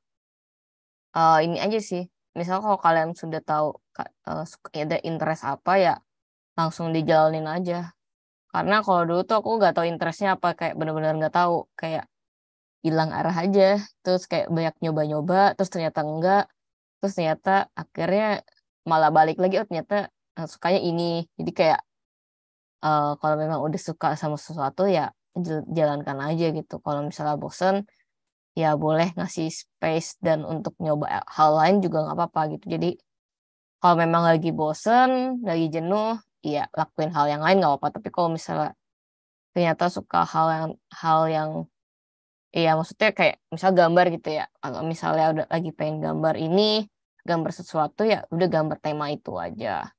uh, ini aja sih. misalnya kalau kalian sudah tahu uh, ada interest apa ya langsung dijalanin aja karena kalau dulu tuh aku nggak tahu interestnya apa kayak benar-benar nggak tahu kayak hilang arah aja terus kayak banyak nyoba-nyoba terus ternyata enggak terus ternyata akhirnya malah balik lagi oh ternyata eh, sukanya ini jadi kayak uh, kalau memang udah suka sama sesuatu ya jalankan aja gitu kalau misalnya bosen ya boleh ngasih space dan untuk nyoba hal lain juga nggak apa-apa gitu jadi kalau memang lagi bosen lagi jenuh ya lakuin hal yang lain nggak apa-apa tapi kalau misalnya ternyata suka hal yang hal yang Iya, maksudnya kayak misal gambar gitu ya. Kalau misalnya udah lagi pengen gambar ini, gambar sesuatu ya udah gambar tema itu aja.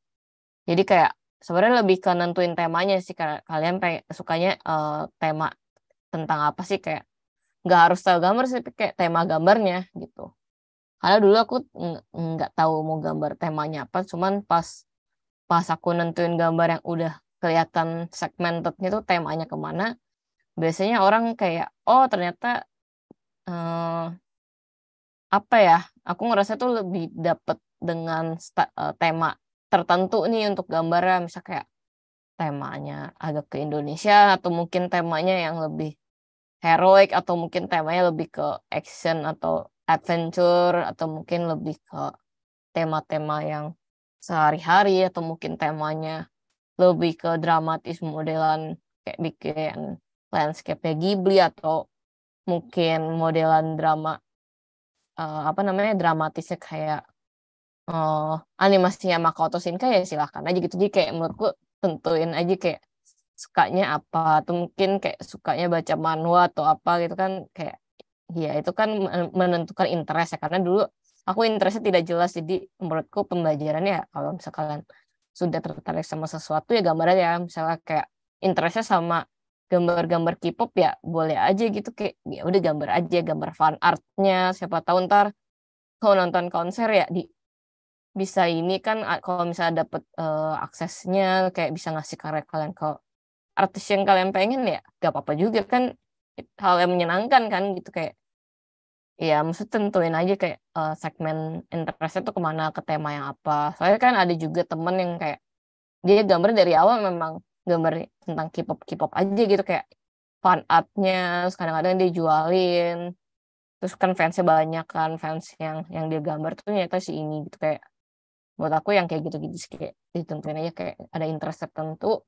Jadi kayak sebenarnya lebih ke nentuin temanya sih karena kalian pengen, sukanya uh, tema tentang apa sih kayak nggak harus tahu gambar sih kayak tema gambarnya gitu karena dulu aku nggak tahu mau gambar temanya apa cuman pas pas aku nentuin gambar yang udah kelihatan segmentednya tuh temanya kemana biasanya orang kayak oh ternyata eh, apa ya aku ngerasa tuh lebih dapet dengan eh, tema tertentu nih untuk gambarnya misalnya kayak temanya agak ke Indonesia atau mungkin temanya yang lebih heroik atau mungkin temanya lebih ke action atau adventure atau mungkin lebih ke tema-tema yang sehari-hari atau mungkin temanya lebih ke dramatis modelan kayak bikin landscape-nya Ghibli atau mungkin modelan drama uh, apa namanya dramatisnya kayak uh, animasinya Makoto Shinkai ya silahkan aja gitu jadi kayak menurutku tentuin aja kayak sukanya apa atau mungkin kayak sukanya baca manual atau apa gitu kan kayak iya itu kan menentukan interest ya karena dulu aku interestnya tidak jelas jadi menurutku pembelajarannya ya kalau misalkan sudah tertarik sama sesuatu ya gambaran ya misalnya kayak interestnya sama gambar-gambar K-pop ya boleh aja gitu kayak ya udah gambar aja gambar fan artnya siapa tahu ntar kalau nonton konser ya di bisa ini kan kalau misalnya dapet uh, aksesnya kayak bisa ngasih karya kalian ke artis yang kalian pengen ya gak apa-apa juga kan hal yang menyenangkan kan gitu kayak ya maksud tentuin aja kayak uh, segmen interestnya tuh kemana ke tema yang apa soalnya kan ada juga temen yang kayak dia gambar dari awal memang gambar tentang K-pop K-pop aja gitu kayak fan artnya terus kadang-kadang dia jualin terus kan fansnya banyak kan fans yang yang dia gambar tuh ternyata si ini gitu kayak buat aku yang kayak gitu-gitu sih kayak ditentuin aja kayak ada interest tertentu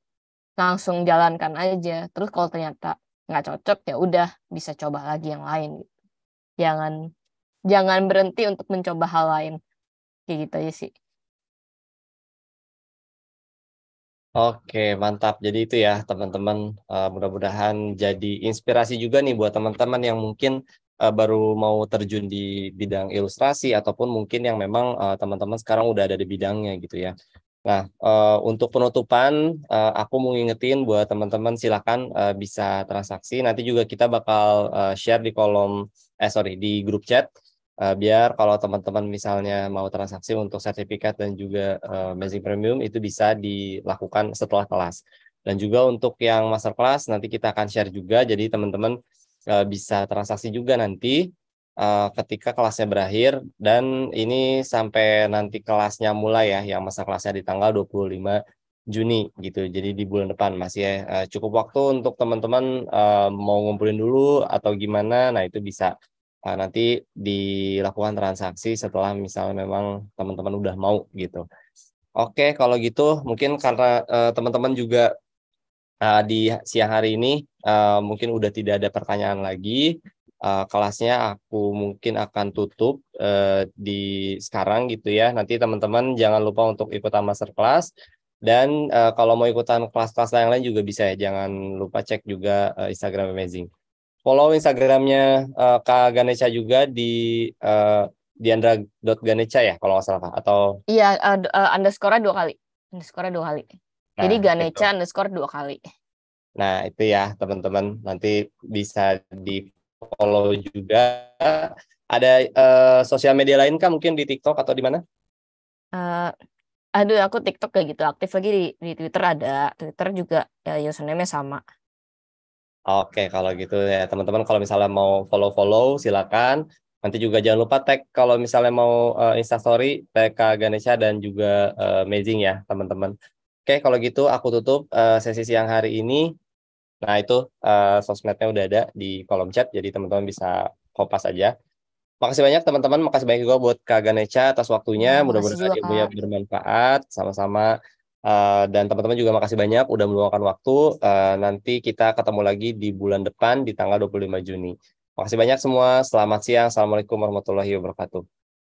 langsung jalankan aja terus kalau ternyata nggak cocok ya udah bisa coba lagi yang lain gitu. jangan jangan berhenti untuk mencoba hal lain kayak gitu aja sih Oke, mantap. Jadi itu ya, teman-teman. Uh, mudah-mudahan jadi inspirasi juga nih buat teman-teman yang mungkin uh, baru mau terjun di bidang ilustrasi ataupun mungkin yang memang uh, teman-teman sekarang udah ada di bidangnya gitu ya. Nah, uh, untuk penutupan, uh, aku mau ngingetin buat teman-teman silakan uh, bisa transaksi. Nanti juga kita bakal uh, share di kolom, eh sorry, di grup chat. Uh, biar kalau teman-teman misalnya mau transaksi untuk sertifikat dan juga uh, basic premium itu bisa dilakukan setelah kelas. Dan juga untuk yang masterclass nanti kita akan share juga, jadi teman-teman uh, bisa transaksi juga nanti uh, ketika kelasnya berakhir dan ini sampai nanti kelasnya mulai ya yang masa kelasnya di tanggal 25 Juni gitu. Jadi di bulan depan masih uh, cukup waktu untuk teman-teman uh, mau ngumpulin dulu atau gimana. Nah, itu bisa uh, nanti dilakukan transaksi setelah misalnya memang teman-teman udah mau gitu. Oke, kalau gitu mungkin karena teman teman-teman juga uh, di siang hari ini uh, mungkin udah tidak ada pertanyaan lagi uh, kelasnya aku mungkin akan tutup uh, di sekarang gitu ya. Nanti teman-teman jangan lupa untuk ikutan masterclass dan uh, kalau mau ikutan kelas-kelas yang lain juga bisa ya. Jangan lupa cek juga uh, Instagram Amazing. Follow Instagramnya uh, Kak Ganesha juga di uh, diandra.ganesha ya kalau nggak salah Kak. atau Iya, uh, uh, underscore dua kali. Underscore dua kali. Nah, Jadi gitu. Ganesha itu. underscore dua kali. Nah, itu ya teman-teman. Nanti bisa di follow juga. Ada uh, sosial media lain kah mungkin di TikTok atau di mana? Uh, aduh aku TikTok kayak gitu aktif lagi di, di Twitter ada Twitter juga ya username-nya sama. Oke kalau gitu ya teman-teman kalau misalnya mau follow-follow silakan. Nanti juga jangan lupa tag kalau misalnya mau uh, instastory PK Ganesha dan juga uh, Amazing ya teman-teman. Oke kalau gitu aku tutup uh, sesi siang hari ini. Nah itu uh, sosmednya udah ada di kolom chat, jadi teman-teman bisa kopas aja. Makasih banyak teman-teman, makasih banyak juga buat Kak Ganesha atas waktunya. Iya, Mudah-mudahan ya bermanfaat. Sama-sama. Uh, dan teman-teman juga makasih banyak udah meluangkan waktu. Uh, nanti kita ketemu lagi di bulan depan di tanggal 25 Juni. Makasih banyak semua. Selamat siang. Assalamualaikum warahmatullahi wabarakatuh.